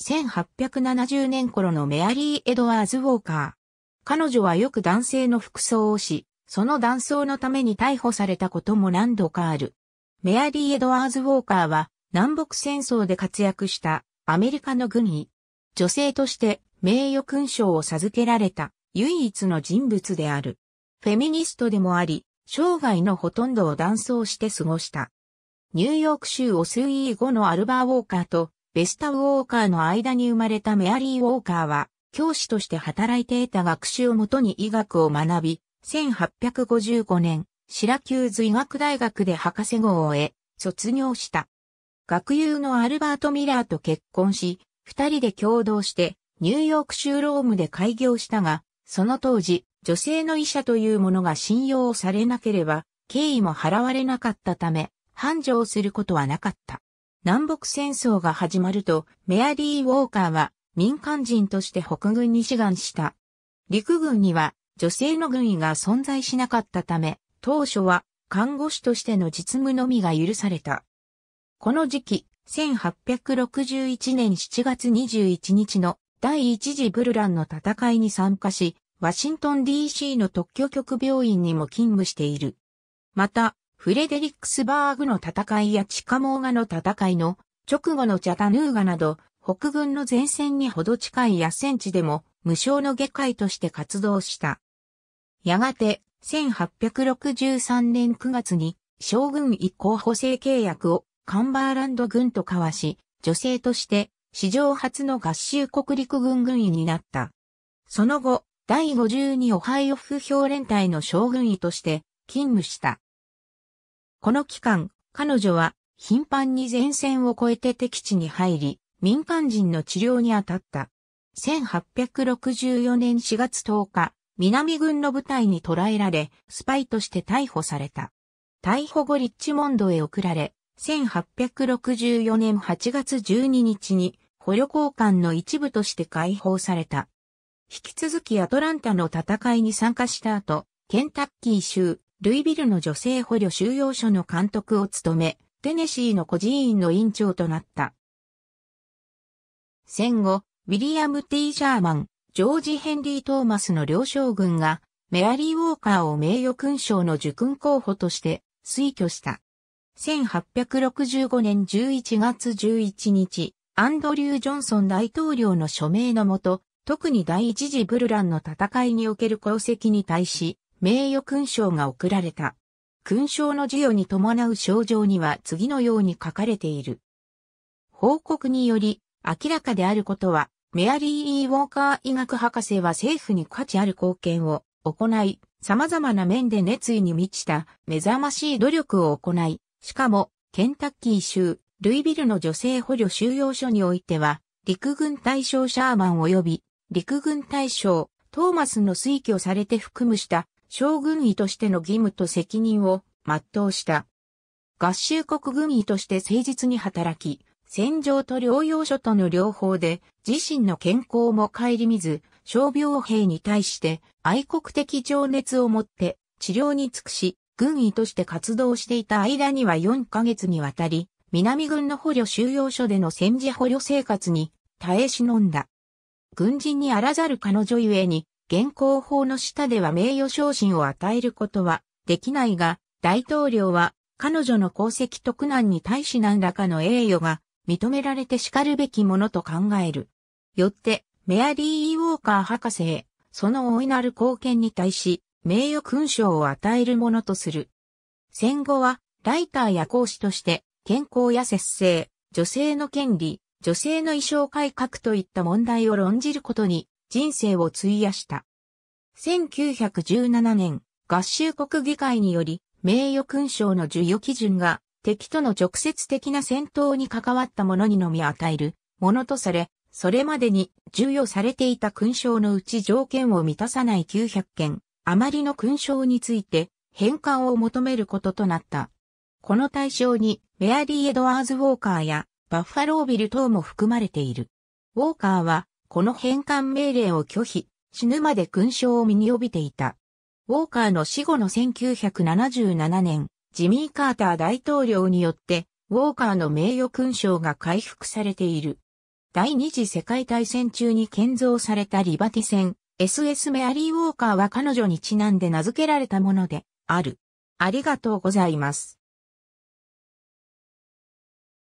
1870年頃のメアリー・エドワーズ・ウォーカー。彼女はよく男性の服装をし、その男装のために逮捕されたことも何度かある。メアリー・エドワーズ・ウォーカーは南北戦争で活躍したアメリカの軍医。女性として名誉勲章を授けられた唯一の人物である。フェミニストでもあり、生涯のほとんどを男装して過ごした。ニューヨーク州オスイー後のアルバー・ウォーカーとベスタ・ウォーカーの間に生まれたメアリー・ウォーカーは、教師として働いて得た学習をもとに医学を学び、1855年、シラキューズ医学大学で博士号を得、卒業した。学友のアルバート・ミラーと結婚し、二人で共同して、ニューヨーク州ロームで開業したが、その当時、女性の医者というものが信用されなければ、敬意も払われなかったため、繁盛することはなかった。南北戦争が始まると、メアリー・ウォーカーは民間人として北軍に志願した。陸軍には女性の軍医が存在しなかったため、当初は看護師としての実務のみが許された。この時期、1861年7月21日の第一次ブルランの戦いに参加し、ワシントン DC の特許局病院にも勤務している。また、フレデリックスバーグの戦いやチカモーガの戦いの直後のチャタヌーガなど北軍の前線にほど近い野戦地でも無償の下界として活動した。やがて1863年9月に将軍一行補正契約をカンバーランド軍と交わし、女性として史上初の合衆国陸軍軍医になった。その後、第52オハイオフ評連隊の将軍医として勤務した。この期間、彼女は頻繁に前線を越えて敵地に入り、民間人の治療に当たった。1864年4月10日、南軍の部隊に捕らえられ、スパイとして逮捕された。逮捕後リッチモンドへ送られ、1864年8月12日に捕虜交換の一部として解放された。引き続きアトランタの戦いに参加した後、ケンタッキー州ルイビルの女性捕虜収容所の監督を務め、テネシーの孤児院の院長となった。戦後、ウィリアム・ T・ シャーマン、ジョージ・ヘンリー・トーマスの両将軍が、メアリー・ウォーカーを名誉勲章の受勲候補として推挙した。1865年11月11日、アンドリュー・ジョンソン大統領の署名のもと、特に第一次ブルランの戦いにおける功績に対し、名誉勲章が贈られた。勲章の授与に伴う賞状には次のように書かれている。報告により、明らかであることは、メアリー・イー・ウォーカー医学博士は政府に価値ある貢献を行い、様々な面で熱意に満ちた目覚ましい努力を行い、しかも、ケンタッキー州、ルイビルの女性捕虜収容所においては、陸軍大将シャーマン及び、陸軍大将、トーマスの推挙されて含むした将軍医としての義務と責任を全うした。合衆国軍医として誠実に働き、戦場と療養所との両方で自身の健康も顧みず、傷病兵に対して愛国的情熱を持って治療に尽くし、軍医として活動していた間には4ヶ月にわたり、南軍の捕虜収容所での戦時捕虜生活に耐え忍んだ。軍人にあらざる彼女ゆえに、現行法の下では名誉昇進を与えることはできないが、大統領は彼女の功績と苦難に対し何らかの栄誉が認められて叱るべきものと考える。よって、メアリー・ウォーカー博士へ、その大いなる貢献に対し、名誉勲章を与えるものとする。戦後は、ライターや講師として、健康や節制、女性の権利、女性の衣装改革といった問題を論じることに人生を費やした。1917年、合衆国議会により、名誉勲章の授与基準が、敵との直接的な戦闘に関わった者にのみ与えるものとされ、それまでに授与されていた勲章のうち条件を満たさない900件、余りの勲章について返還を求めることとなった。この対象にメアリー・エドワーズ・ウォーカーやバッファロービル等も含まれている。ウォーカーはこの返還命令を拒否、死ぬまで勲章を身に帯びていた。ウォーカーの死後の1977年、ジミー・カーター大統領によって、ウォーカーの名誉勲章が回復されている。第二次世界大戦中に建造されたリバティ船、SS メアリー・ウォーカーは彼女にちなんで名付けられたもので、ある。ありがとうございます。